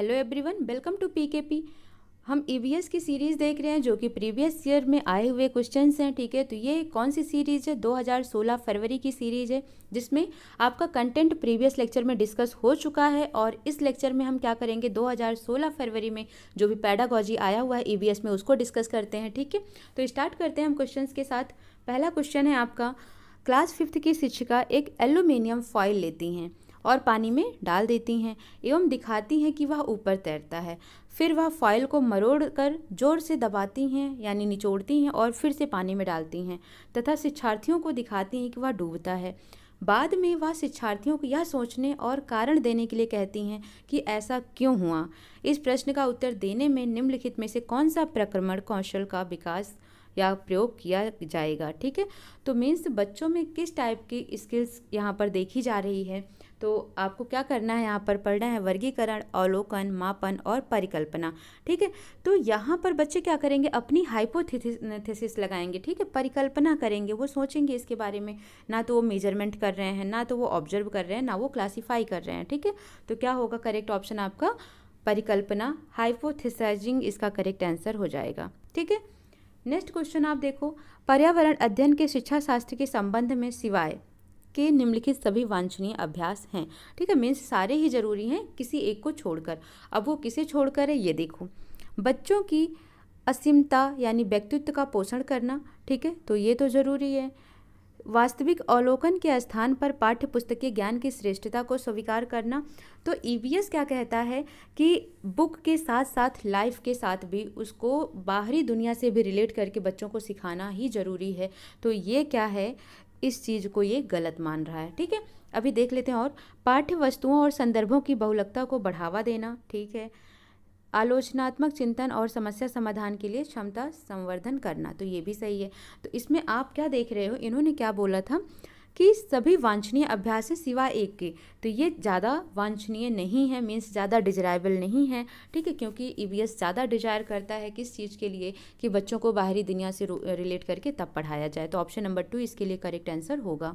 Hello everyone welcome to PKP हम EVS e की series देख रहे हैं जो कि प्रीवियस ईयर में आए हुए क्वेश्चंस हैं ठीक है तो ये कौन सी सीरीज़ है 2016 फरवरी की सीरीज़ है जिसमें आपका कंटेंट प्रीवियस लेक्चर में डिस्कस हो चुका है और इस लेक्चर में हम क्या करेंगे 2016 फरवरी में जो भी पैडागॉजी आया हुआ है ई e में उसको डिस्कस करते हैं ठीक है तो स्टार्ट करते हैं हम क्वेश्चन के साथ पहला क्वेश्चन है आपका क्लास फिफ्थ की शिक्षिका एक एल्यूमिनियम फॉइल लेती हैं और पानी में डाल देती हैं एवं दिखाती हैं कि वह ऊपर तैरता है फिर वह फॉयल को मरोड़ कर जोर से दबाती हैं यानी निचोड़ती हैं और फिर से पानी में डालती हैं तथा शिक्षार्थियों को दिखाती हैं कि वह डूबता है बाद में वह शिक्षार्थियों को यह सोचने और कारण देने के लिए कहती हैं कि ऐसा क्यों हुआ इस प्रश्न का उत्तर देने में निम्नलिखित में से कौन सा प्रक्रमण कौशल का विकास या प्रयोग किया जाएगा ठीक है तो मीन्स बच्चों में किस टाइप की स्किल्स यहाँ पर देखी जा रही है तो आपको क्या करना है यहाँ पर पढ़ना है वर्गीकरण अवलोकन मापन और परिकल्पना ठीक है तो यहाँ पर बच्चे क्या करेंगे अपनी हाइपोथेसिस लगाएंगे ठीक है परिकल्पना करेंगे वो सोचेंगे इसके बारे में ना तो वो मेजरमेंट कर रहे हैं ना तो वो ऑब्जर्व कर रहे हैं ना वो क्लासीफाई कर रहे हैं ठीक है तो क्या होगा करेक्ट ऑप्शन आपका परिकल्पना हाइपोथेसाइजिंग इसका करेक्ट आंसर हो जाएगा ठीक है नेक्स्ट क्वेश्चन आप देखो पर्यावरण अध्ययन के शिक्षा शास्त्र के संबंध में सिवाय के निम्नलिखित सभी वांछनीय अभ्यास हैं ठीक है मीन्स सारे ही जरूरी हैं किसी एक को छोड़कर अब वो किसे छोड़कर है ये देखो बच्चों की असीमता यानी व्यक्तित्व का पोषण करना ठीक है तो ये तो ज़रूरी है वास्तविक अवलोकन के स्थान पर पाठ्य के ज्ञान की श्रेष्ठता को स्वीकार करना तो ईवीएस e क्या कहता है कि बुक के साथ साथ लाइफ के साथ भी उसको बाहरी दुनिया से भी रिलेट करके बच्चों को सिखाना ही ज़रूरी है तो ये क्या है इस चीज़ को ये गलत मान रहा है ठीक है अभी देख लेते हैं और पाठ्य वस्तुओं और संदर्भों की बहुलकता को बढ़ावा देना ठीक है आलोचनात्मक चिंतन और समस्या समाधान के लिए क्षमता संवर्धन करना तो ये भी सही है तो इसमें आप क्या देख रहे हो इन्होंने क्या बोला था कि सभी वांछनीय अभ्यास है सिवा एक के तो ये ज़्यादा वांछनीय नहीं है मीन्स ज़्यादा डिजायरेबल नहीं है ठीक है क्योंकि ई e ज़्यादा डिजायर करता है किस चीज़ के लिए कि बच्चों को बाहरी दुनिया से रिलेट करके तब पढ़ाया जाए तो ऑप्शन नंबर टू इसके लिए करेक्ट आंसर होगा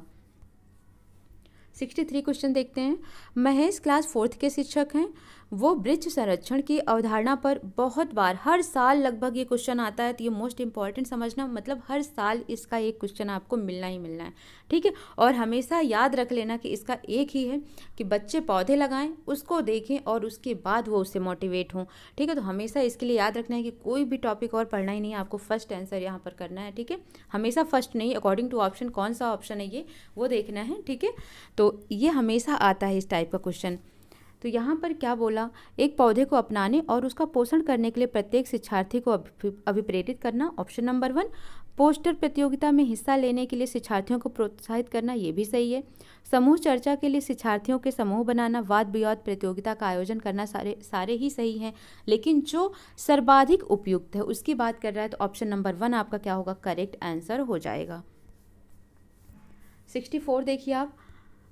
सिक्सटी थ्री क्वेश्चन देखते हैं महेश क्लास फोर्थ के शिक्षक हैं वो वृक्ष संरक्षण की अवधारणा पर बहुत बार हर साल लगभग ये क्वेश्चन आता है तो ये मोस्ट इंपॉर्टेंट समझना मतलब हर साल इसका एक क्वेश्चन आपको मिलना ही मिलना है ठीक है और हमेशा याद रख लेना कि इसका एक ही है कि बच्चे पौधे लगाएं उसको देखें और उसके बाद वो उससे मोटिवेट हों ठीक है तो हमेशा इसके लिए याद रखना है कि कोई भी टॉपिक और पढ़ना ही नहीं आपको फर्स्ट आंसर यहाँ पर करना है ठीक है हमेशा फर्स्ट नहीं अकॉर्डिंग टू ऑप्शन कौन सा ऑप्शन है ये वो देखना है ठीक है तो ये हमेशा आता है इस टाइप का क्वेश्चन तो यहाँ पर क्या बोला एक पौधे को अपनाने और उसका पोषण करने के लिए प्रत्येक शिक्षार्थी को अभिप्रेरित करना ऑप्शन नंबर वन पोस्टर प्रतियोगिता में हिस्सा लेने के लिए शिक्षार्थियों को प्रोत्साहित करना ये भी सही है समूह चर्चा के लिए शिक्षार्थियों के समूह बनाना वाद विवाद प्रतियोगिता का आयोजन करना सारे सारे ही सही हैं लेकिन जो सर्वाधिक उपयुक्त है उसकी बात कर रहा है तो ऑप्शन नंबर वन आपका क्या होगा करेक्ट आंसर हो जाएगा सिक्सटी फोर देखिए आप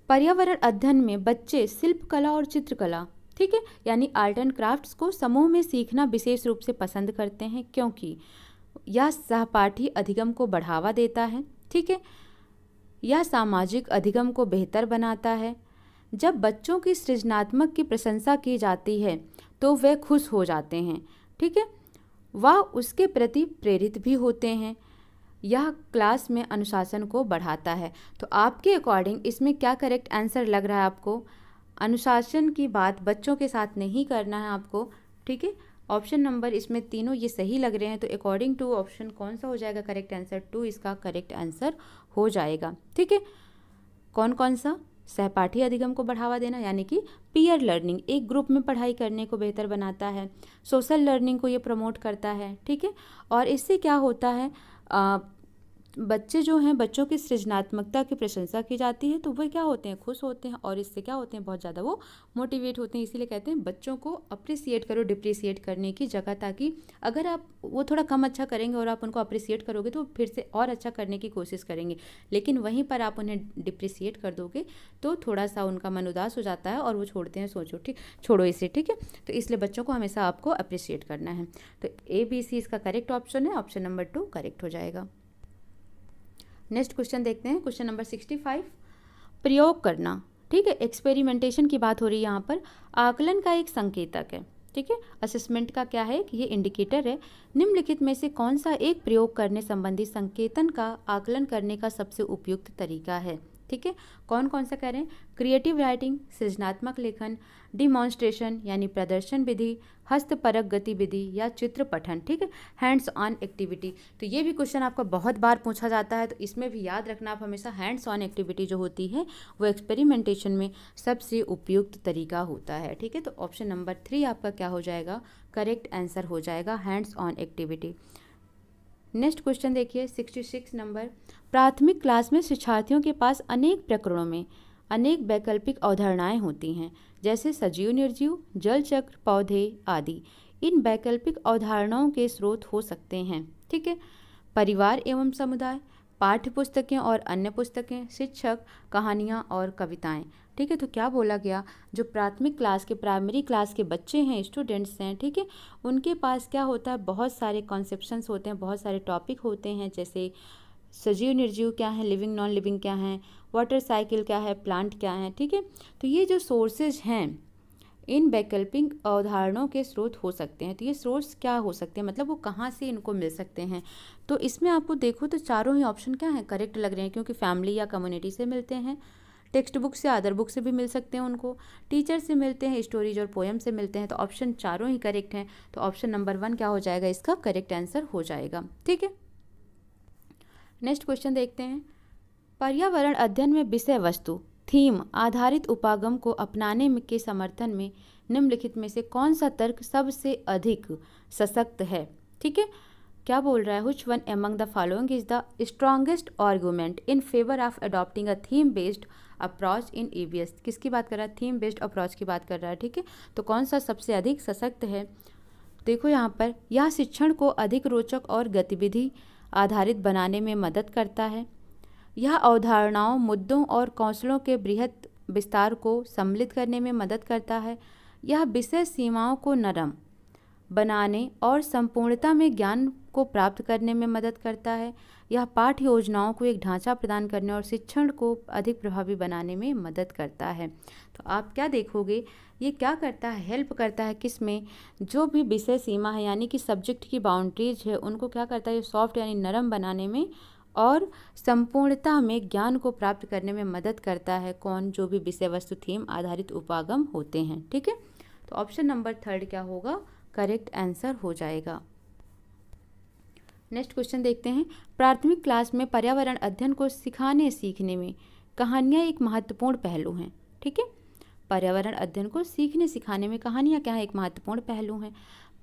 पर्यावरण अध्ययन में बच्चे शिल्पकला और चित्रकला ठीक है यानी आर्ट एंड क्राफ्ट्स को समूह में सीखना विशेष रूप से पसंद करते हैं क्योंकि यह सहपाठी अधिगम को बढ़ावा देता है ठीक है यह सामाजिक अधिगम को बेहतर बनाता है जब बच्चों की सृजनात्मक की प्रशंसा की जाती है तो वे खुश हो जाते हैं ठीक है वह उसके प्रति प्रेरित भी होते हैं यह क्लास में अनुशासन को बढ़ाता है तो आपके अकॉर्डिंग इसमें क्या करेक्ट आंसर लग रहा है आपको अनुशासन की बात बच्चों के साथ नहीं करना है आपको ठीक है ऑप्शन नंबर इसमें तीनों ये सही लग रहे हैं तो अकॉर्डिंग टू ऑप्शन कौन सा हो जाएगा करेक्ट आंसर टू इसका करेक्ट आंसर हो जाएगा ठीक है कौन कौन सा सहपाठी अधिगम को बढ़ावा देना यानी कि पीयर लर्निंग एक ग्रुप में पढ़ाई करने को बेहतर बनाता है सोशल लर्निंग को ये प्रमोट करता है ठीक है और इससे क्या होता है आ, बच्चे जो हैं बच्चों की सृजनात्मकता की प्रशंसा की जाती है तो वह क्या होते हैं खुश होते हैं और इससे क्या होते हैं बहुत ज़्यादा वो मोटिवेट होते हैं इसीलिए कहते हैं बच्चों को अप्रिसिएट करो डिप्रिसिएट करने की जगह ताकि अगर आप वो थोड़ा कम अच्छा करेंगे और आप उनको अप्रिसिएट करोगे तो फिर से और अच्छा करने की कोशिश करेंगे लेकिन वहीं पर आप उन्हें डिप्रिसिएट कर दोगे तो थोड़ा सा उनका मन उदास हो जाता है और वो छोड़ते हैं सोचो ठीक छोड़ो इसे ठीक है तो इसलिए बच्चों को हमेशा आपको अप्रिसिएट करना है तो ए बी सी इसका करेक्ट ऑप्शन है ऑप्शन नंबर टू करेक्ट हो जाएगा नेक्स्ट क्वेश्चन देखते हैं क्वेश्चन नंबर सिक्सटी फाइव प्रयोग करना ठीक है एक्सपेरिमेंटेशन की बात हो रही है यहाँ पर आकलन का एक संकेतक है ठीक है असेसमेंट का क्या है कि ये इंडिकेटर है निम्नलिखित में से कौन सा एक प्रयोग करने संबंधी संकेतन का आकलन करने का सबसे उपयुक्त तरीका है ठीक है कौन कौन सा कह रहे हैं क्रिएटिव राइटिंग सृजनात्मक लेखन डिमॉन्स्ट्रेशन यानी प्रदर्शन विधि हस्तपरक गतिविधि या चित्र पठन ठीक है हैंड्स ऑन एक्टिविटी तो ये भी क्वेश्चन आपका बहुत बार पूछा जाता है तो इसमें भी याद रखना आप हमेशा हैंड्स ऑन एक्टिविटी जो होती है वो एक्सपेरिमेंटेशन में सबसे उपयुक्त तरीका होता है ठीक है तो ऑप्शन नंबर थ्री आपका क्या हो जाएगा करेक्ट आंसर हो जाएगा hands on activity next question देखिए सिक्सटी सिक्स नंबर प्राथमिक क्लास में शिक्षार्थियों के पास अनेक प्रकरणों में अनेक वैकल्पिक अवधारणाएं होती हैं जैसे सजीव निर्जीव जल चक्र पौधे आदि इन वैकल्पिक अवधारणाओं के स्रोत हो सकते हैं ठीक है परिवार एवं समुदाय पाठ्य पुस्तकें और अन्य पुस्तकें शिक्षक कहानियाँ और कविताएँ ठीक है तो क्या बोला गया जो प्राथमिक क्लास के प्राइमरी क्लास के बच्चे हैं स्टूडेंट्स हैं ठीक है उनके पास क्या होता है बहुत सारे कॉन्सेप्शन होते हैं बहुत सारे टॉपिक होते हैं जैसे सजीव निर्जीव क्या है लिविंग नॉन लिविंग क्या है वाटर साइकिल क्या है प्लांट क्या है ठीक है तो ये जो सोर्सेज हैं इन वैकल्पिक अवधारणों के स्रोत हो सकते हैं तो ये सोर्स क्या हो सकते हैं मतलब वो कहाँ से इनको मिल सकते हैं तो इसमें आपको देखो तो चारों ही ऑप्शन क्या हैं करेक्ट लग रहे हैं क्योंकि फैमिली या कम्युनिटी से मिलते हैं टेक्स्ट बुक से अदर बुक से भी मिल सकते हैं उनको टीचर से मिलते हैं स्टोरीज और पोएम से मिलते हैं तो ऑप्शन चारों ही करेक्ट हैं तो ऑप्शन नंबर वन क्या हो जाएगा इसका करेक्ट आंसर हो जाएगा ठीक है नेक्स्ट क्वेश्चन देखते हैं पर्यावरण अध्ययन में विषय वस्तु थीम आधारित उपागम को अपनाने के समर्थन में निम्नलिखित में से कौन सा तर्क सबसे अधिक सशक्त है ठीक है क्या बोल रहा है which one among the following is the strongest argument in favour of adopting a theme based approach in E किसकी बात कर रहा है थीम बेस्ड अप्रोच की बात कर रहा है ठीक है तो कौन सा सबसे अधिक सशक्त है देखो यहाँ पर यह शिक्षण को अधिक रोचक और गतिविधि आधारित बनाने में मदद करता है यह अवधारणाओं मुद्दों और कौशलों के बृहद विस्तार को सम्मिलित करने में मदद करता है यह विशेष सीमाओं को नरम बनाने और संपूर्णता में ज्ञान को प्राप्त करने में मदद करता है यह पाठ योजनाओं को एक ढांचा प्रदान करने और शिक्षण को अधिक प्रभावी बनाने में मदद करता है तो आप क्या देखोगे ये क्या करता है हेल्प करता है किस में जो भी विषय सीमा है यानी कि सब्जेक्ट की बाउंड्रीज है उनको क्या करता है ये सॉफ्ट यानी नरम बनाने में और संपूर्णता में ज्ञान को प्राप्त करने में मदद करता है कौन जो भी विषय वस्तु थीम आधारित उपागम होते हैं ठीक है तो ऑप्शन नंबर थर्ड क्या होगा करेक्ट आंसर हो जाएगा नेक्स्ट क्वेश्चन देखते हैं प्राथमिक क्लास में पर्यावरण अध्ययन को सिखाने सीखने में कहानियाँ एक महत्वपूर्ण पहलू हैं ठीक है पर्यावरण अध्ययन को सीखने सिखाने में कहानियाँ क्या है एक महत्वपूर्ण पहलू हैं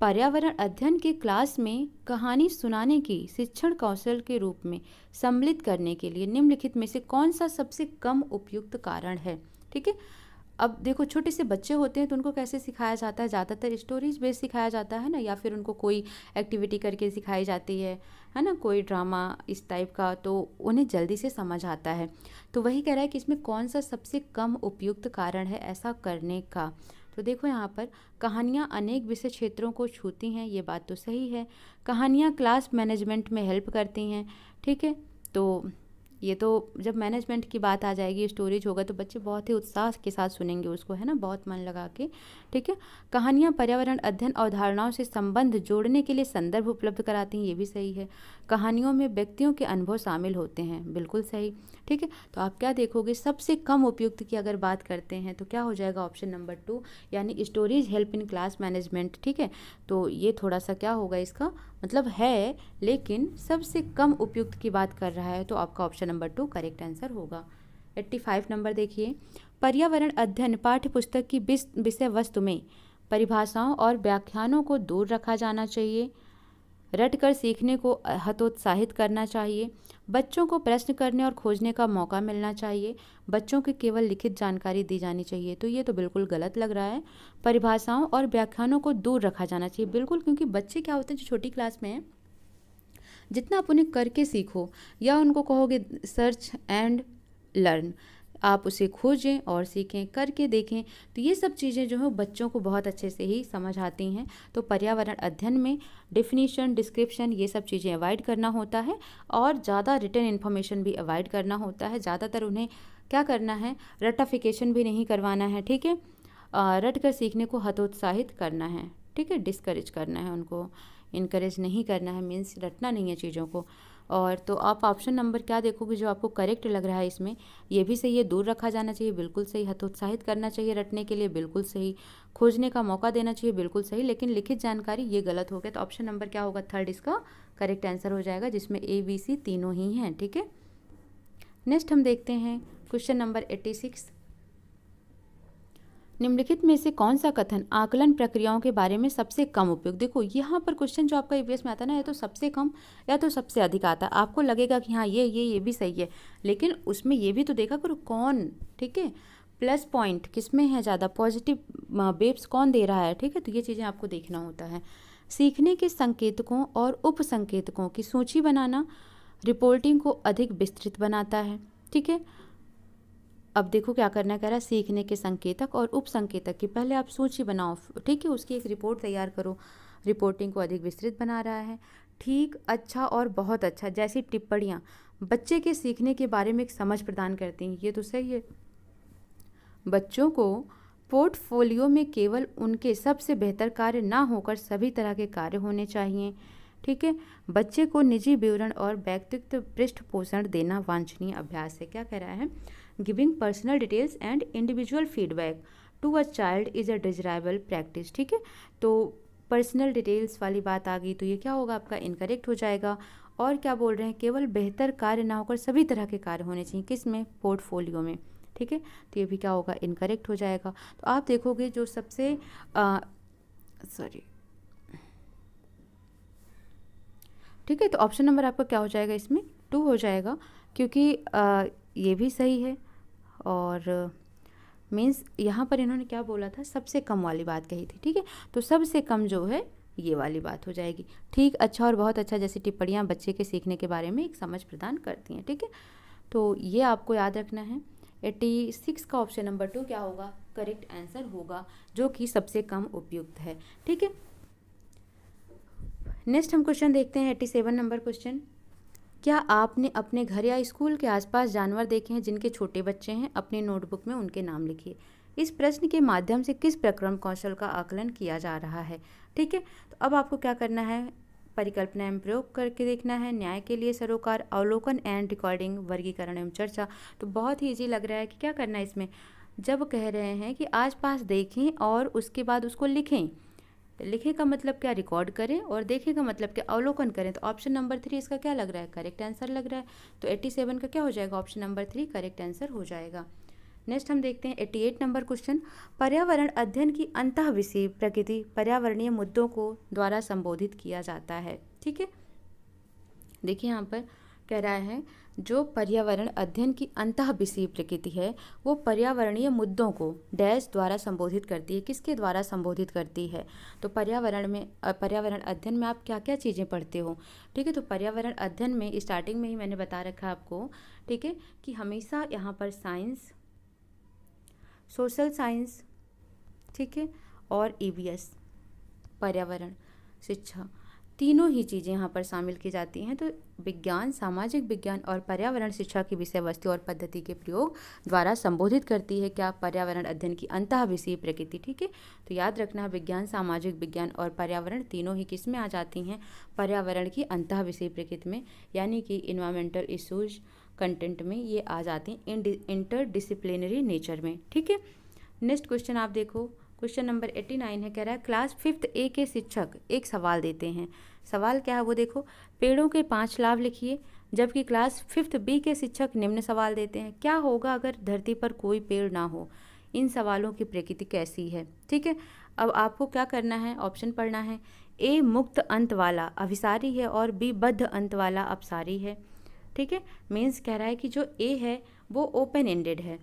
पर्यावरण अध्ययन के क्लास में कहानी सुनाने की शिक्षण कौशल के रूप में सम्मिलित करने के लिए निम्नलिखित में से कौन सा सबसे कम उपयुक्त कारण है ठीक है अब देखो छोटे से बच्चे होते हैं तो उनको कैसे सिखाया जाता है ज़्यादातर स्टोरीज बेस सिखाया जाता है ना या फिर उनको कोई एक्टिविटी करके सिखाई जाती है है ना कोई ड्रामा इस टाइप का तो उन्हें जल्दी से समझ आता है तो वही कह रहा है कि इसमें कौन सा सबसे कम उपयुक्त कारण है ऐसा करने का तो देखो यहाँ पर कहानियाँ अनेक विषय क्षेत्रों को छूती हैं ये बात तो सही है कहानियाँ क्लास मैनेजमेंट में हेल्प करती हैं ठीक है तो ये तो जब मैनेजमेंट की बात आ जाएगी स्टोरेज होगा तो बच्चे बहुत ही उत्साह के साथ सुनेंगे उसको है ना बहुत मन लगा के ठीक है कहानियाँ पर्यावरण अध्ययन और धारणाओं से संबंध जोड़ने के लिए संदर्भ उपलब्ध कराती हैं ये भी सही है कहानियों में व्यक्तियों के अनुभव शामिल होते हैं बिल्कुल सही ठीक है तो आप क्या देखोगे सबसे कम उपयुक्त की अगर बात करते हैं तो क्या हो जाएगा ऑप्शन नंबर टू यानी stories help in class management ठीक है तो ये थोड़ा सा क्या होगा इसका मतलब है लेकिन सबसे कम उपयुक्त की बात कर रहा है तो आपका option number two correct answer होगा एट्टी फाइव नंबर देखिए पर्यावरण अध्ययन पाठ्य पुस्तक की विषय वस्तु में परिभाषाओं और व्याख्यानों को दूर रखा जाना चाहिए रटकर सीखने को हतोत्साहित करना चाहिए बच्चों को प्रश्न करने और खोजने का मौका मिलना चाहिए बच्चों के केवल लिखित जानकारी दी जानी चाहिए तो ये तो बिल्कुल गलत लग रहा है परिभाषाओं और व्याख्यानों को दूर रखा जाना चाहिए बिल्कुल क्योंकि बच्चे क्या होते हैं जो छोटी क्लास में हैं जितना आप उन्हें करके सीखो या उनको कहोगे सर्च एंड लर्न आप उसे खोजें और सीखें करके देखें तो ये सब चीज़ें जो हैं बच्चों को बहुत अच्छे से ही समझ आती हैं तो पर्यावरण अध्ययन में डिफिनीशन डिस्क्रिप्शन ये सब चीज़ें अवॉइड करना होता है और ज़्यादा रिटर्न इन्फॉर्मेशन भी अवॉइड करना होता है ज़्यादातर उन्हें क्या करना है रटाफिकेशन भी नहीं करवाना है ठीक है रट कर सीखने को हतोत्साहित करना है ठीक है डिस्करेज करना है उनको इनक्रेज नहीं करना है मीन्स रटना नहीं है चीज़ों को और तो आप ऑप्शन नंबर क्या देखोगे जो आपको करेक्ट लग रहा है इसमें ये भी सही है दूर रखा जाना चाहिए बिल्कुल सही हतोत्साहित करना चाहिए रटने के लिए बिल्कुल सही खोजने का मौका देना चाहिए बिल्कुल सही लेकिन लिखित जानकारी ये गलत हो गया तो ऑप्शन नंबर क्या होगा थर्ड इसका करेक्ट आंसर हो जाएगा जिसमें ए बी सी तीनों ही हैं ठीक है नेक्स्ट हम देखते हैं क्वेश्चन नंबर एट्टी सिक्स निम्नलिखित में से कौन सा कथन आकलन प्रक्रियाओं के बारे में सबसे कम उपयोग देखो यहाँ पर क्वेश्चन जो आपका ईवीएस में आता है ना या तो सबसे कम या तो सबसे अधिक आता है आपको लगेगा कि हाँ ये ये ये भी सही है लेकिन उसमें ये भी तो देखा करो कौन ठीक है प्लस पॉइंट किस में है ज़्यादा पॉजिटिव बेब्स कौन दे रहा है ठीक है तो ये चीज़ें आपको देखना होता है सीखने के संकेतकों और उप संकेतकों की सूची बनाना रिपोर्टिंग को अधिक विस्तृत बनाता है ठीक है अब देखो क्या करना कह रहा है सीखने के संकेतक और उप संकेतक की पहले आप सूची बनाओ ठीक है उसकी एक रिपोर्ट तैयार करो रिपोर्टिंग को अधिक विस्तृत बना रहा है ठीक अच्छा और बहुत अच्छा जैसी टिप्पणियाँ बच्चे के सीखने के बारे में एक समझ प्रदान करती हैं ये तो सही है बच्चों को पोर्टफोलियो में केवल उनके सबसे बेहतर कार्य ना होकर सभी तरह के कार्य होने चाहिए ठीक है बच्चे को निजी विवरण और व्यक्तित्व पृष्ठ पोषण देना वांछनीय अभ्यास है क्या कह रहा है giving personal details and individual feedback to a child is a desirable practice ठीक है तो पर्सनल डिटेल्स वाली बात आ गई तो ये क्या होगा आपका इनकरेक्ट हो जाएगा और क्या बोल रहे हैं केवल बेहतर कार्य ना होकर सभी तरह के कार्य होने चाहिए किस में पोर्टफोलियो में ठीक है तो ये भी क्या होगा इनकरेक्ट हो जाएगा तो आप देखोगे जो सबसे सॉरी ठीक है तो ऑप्शन नंबर आपका क्या हो जाएगा इसमें टू हो जाएगा क्योंकि आ, ये भी सही है और मीन्स यहाँ पर इन्होंने क्या बोला था सबसे कम वाली बात कही थी ठीक है तो सबसे कम जो है ये वाली बात हो जाएगी ठीक अच्छा और बहुत अच्छा जैसी टिप्पणियाँ बच्चे के सीखने के बारे में एक समझ प्रदान करती हैं ठीक है ठीके? तो ये आपको याद रखना है एट्टी सिक्स का ऑप्शन नंबर टू क्या होगा करेक्ट आंसर होगा जो कि सबसे कम उपयुक्त है ठीक है नेक्स्ट हम क्वेश्चन देखते हैं एट्टी सेवन नंबर क्वेश्चन क्या आपने अपने घर या स्कूल के आसपास जानवर देखे हैं जिनके छोटे बच्चे हैं अपने नोटबुक में उनके नाम लिखिए इस प्रश्न के माध्यम से किस प्रक्रम कौशल का आकलन किया जा रहा है ठीक है तो अब आपको क्या करना है परिकल्पना एवं प्रयोग करके देखना है न्याय के लिए सरोकार अवलोकन एंड रिकॉर्डिंग वर्गीकरण एवं चर्चा तो बहुत ही ईजी लग रहा है कि क्या करना है इसमें जब कह रहे हैं कि आसपास देखें और उसके बाद उसको लिखें तो लिखे का मतलब क्या रिकॉर्ड करें और देखे का मतलब क्या अवलोकन करें तो ऑप्शन नंबर थ्री इसका क्या लग रहा है करेक्ट आंसर लग रहा है तो एट्टी सेवन का क्या हो जाएगा option number three correct answer हो जाएगा नेक्स्ट हम देखते हैं एट्टी एट नंबर क्वेश्चन पर्यावरण अध्ययन की अंत विषय प्रकृति पर्यावरणीय मुद्दों को द्वारा संबोधित किया जाता है ठीक है देखिए यहाँ पर कह रहा है जो पर्यावरण अध्ययन की अंत विषय प्रकृति है वो पर्यावरणीय मुद्दों को डैश द्वारा संबोधित करती है किसके द्वारा संबोधित करती है तो पर्यावरण में पर्यावरण अध्ययन में आप क्या क्या चीज़ें पढ़ते हो ठीक है तो पर्यावरण अध्ययन में स्टार्टिंग में ही मैंने बता रखा आपको ठीक है कि हमेशा यहाँ पर साइंस सोशल साइंस ठीक है और ई e पर्यावरण शिक्षा तीनों ही चीज़ें यहाँ पर शामिल की जाती हैं तो विज्ञान सामाजिक विज्ञान और पर्यावरण शिक्षा की विषय वस्तु और पद्धति के प्रयोग द्वारा संबोधित करती है क्या पर्यावरण अध्ययन की अंत विषय प्रकृति ठीक है तो याद रखना विज्ञान सामाजिक विज्ञान और पर्यावरण तीनों ही किस में आ जाती हैं पर्यावरण की विषय प्रकृति में यानी कि इन्वायरमेंटल इशूज़ कंटेंट में ये आ जाती हैं इंटर डिसिप्लिनरी नेचर में ठीक है नेक्स्ट क्वेश्चन आप देखो क्वेश्चन नंबर एट्टी नाइन है कह रहा है क्लास फिफ्थ ए के शिक्षक एक सवाल देते हैं सवाल क्या है वो देखो पेड़ों के पाँच लाभ लिखिए जबकि क्लास फिफ्थ बी के शिक्षक निम्न सवाल देते हैं क्या होगा अगर धरती पर कोई पेड़ ना हो इन सवालों की प्रकृति कैसी है ठीक है अब आपको क्या करना है ऑप्शन पढ़ना है ए मुक्त अंत वाला अभिसारी है और बी बद्ध अंत वाला अपसारी है ठीक है मीन्स कह रहा है कि जो ए है वो ओपन एंडेड है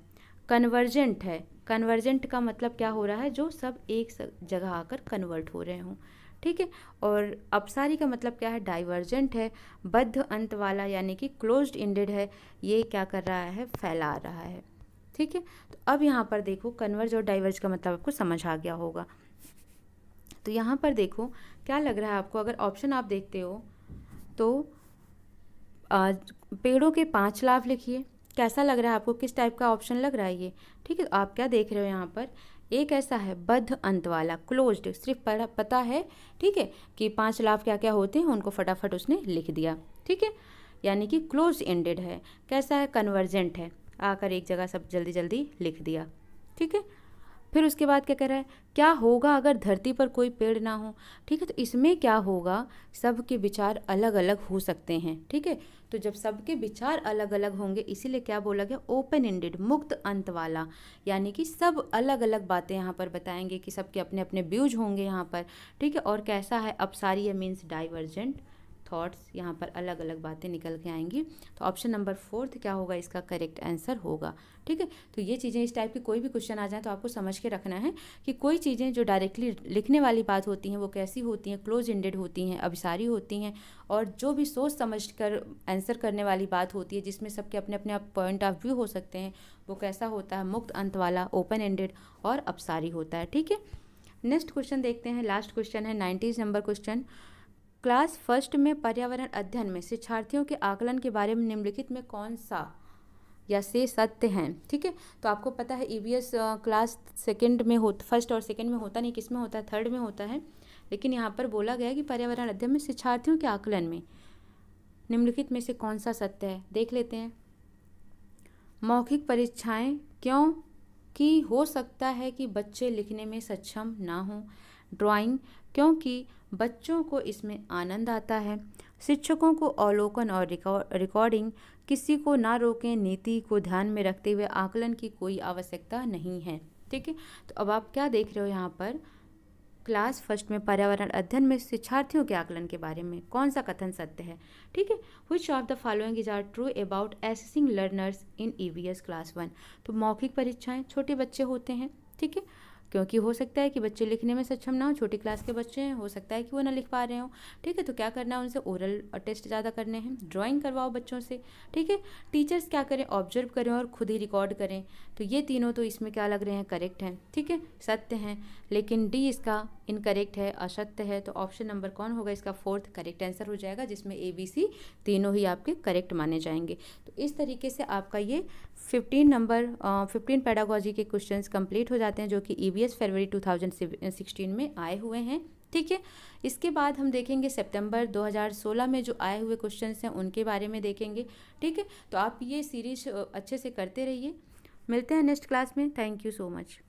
कन्वर्जेंट है कन्वर्जेंट का मतलब क्या हो रहा है जो सब एक जगह आकर कन्वर्ट हो रहे हों ठीक है और अपसारी का मतलब क्या है डाइवर्जेंट है बद्ध अंत वाला यानी कि क्लोज्ड इंडेड है ये क्या कर रहा है फैला रहा है ठीक है तो अब यहाँ पर देखो कन्वर्ज और डाइवर्ज का मतलब आपको समझ आ गया होगा तो यहाँ पर देखो क्या लग रहा है आपको अगर ऑप्शन आप देखते हो तो आ, पेड़ों के पांच लाभ लिखिए कैसा लग रहा है आपको किस टाइप का ऑप्शन लग रहा है ये ठीक है तो आप क्या देख रहे हो यहाँ पर एक ऐसा है बद्ध अंत वाला क्लोज्ड सिर्फ पढ़ा पता है ठीक है कि पांच लाभ क्या क्या होते हैं उनको फटाफट उसने लिख दिया ठीक है यानी कि क्लोज एंडेड है कैसा है कन्वर्जेंट है आकर एक जगह सब जल्दी जल्दी लिख दिया ठीक है फिर उसके बाद क्या कह रहा है क्या होगा अगर धरती पर कोई पेड़ ना हो ठीक है तो इसमें क्या होगा सबके विचार अलग अलग हो सकते हैं ठीक है तो जब सबके विचार अलग अलग होंगे इसीलिए क्या बोला गया ओपन एंडेड मुक्त अंत वाला यानी कि सब अलग अलग बातें यहाँ पर बताएंगे कि सबके अपने अपने व्यूज होंगे यहाँ पर ठीक है और कैसा है अपसारी मीन्स डाइवर्जेंट थॉट्स यहाँ पर अलग अलग बातें निकल के आएंगी तो ऑप्शन नंबर फोर्थ क्या होगा इसका करेक्ट आंसर होगा ठीक है तो ये चीज़ें इस टाइप की कोई भी क्वेश्चन आ जाए तो आपको समझ के रखना है कि कोई चीज़ें जो डायरेक्टली लिखने वाली बात होती हैं वो कैसी होती हैं क्लोज एंडेड होती हैं अभिसारी होती हैं और जो भी सोच समझ कर आंसर करने वाली बात होती है जिसमें सबके अपने अपने पॉइंट ऑफ व्यू हो सकते हैं वो कैसा होता है मुक्त अंत वाला ओपन एंडेड और अपसारी होता है ठीक है नेक्स्ट क्वेश्चन देखते हैं लास्ट क्वेश्चन है nineties number question class first में पर्यावरण अध्ययन में शिक्षार्थियों के आकलन के बारे में निम्नलिखित में कौन सा या से सत्य हैं ठीक है तो आपको पता है ई e क्लास सेकंड में हो फर्स्ट और सेकंड में होता नहीं किस में होता है थर्ड में होता है लेकिन यहाँ पर बोला गया कि पर्यावरण अध्ययन में शिक्षार्थियों के आकलन में निम्नलिखित में से कौन सा सत्य है देख लेते हैं मौखिक परीक्षाएं क्यों कि हो सकता है कि बच्चे लिखने में सक्षम ना हों ड्राइंग क्योंकि बच्चों को इसमें आनंद आता है शिक्षकों को अवलोकन और रिकॉर्डिंग किसी को ना रोकें नीति को ध्यान में रखते हुए आकलन की कोई आवश्यकता नहीं है ठीक है तो अब आप क्या देख रहे हो यहाँ पर क्लास फर्स्ट में पर्यावरण अध्ययन में शिक्षार्थियों के आकलन के बारे में कौन सा कथन सत्य है ठीक है which of the following is are true about assessing learners in E V S class one तो मौखिक परीक्षाएं छोटे बच्चे होते हैं ठीक है क्योंकि हो सकता है कि बच्चे लिखने में सक्षम ना हो छोटी क्लास के बच्चे हैं हो सकता है कि वो ना लिख पा रहे हों ठीक है तो क्या करना है उनसे ओरल टेस्ट ज़्यादा करने हैं ड्राइंग करवाओ बच्चों से ठीक है टीचर्स क्या करें ऑब्जर्व करें और खुद ही रिकॉर्ड करें तो ये तीनों तो इसमें क्या लग रहे हैं करेक्ट हैं ठीक है सत्य हैं लेकिन डी इसका इनकरेक्ट है असत्य है तो ऑप्शन नंबर कौन होगा इसका फोर्थ करेक्ट आंसर हो जाएगा जिसमें ए बी सी तीनों ही आपके करेक्ट माने जाएंगे तो इस तरीके से आपका ये फिफ्टीन नंबर फिफ्टीन पैडागोजी के क्वेश्चन कंप्लीट हो जाते हैं जो कि ई बी एस फरवरी टू थाउजेंड सिक्सटीन में आए हुए हैं ठीक है इसके बाद हम देखेंगे सितंबर 2016 में जो आए हुए क्वेश्चंस हैं उनके बारे में देखेंगे ठीक है तो आप ये सीरीज अच्छे से करते रहिए मिलते हैं नेक्स्ट क्लास में थैंक यू सो मच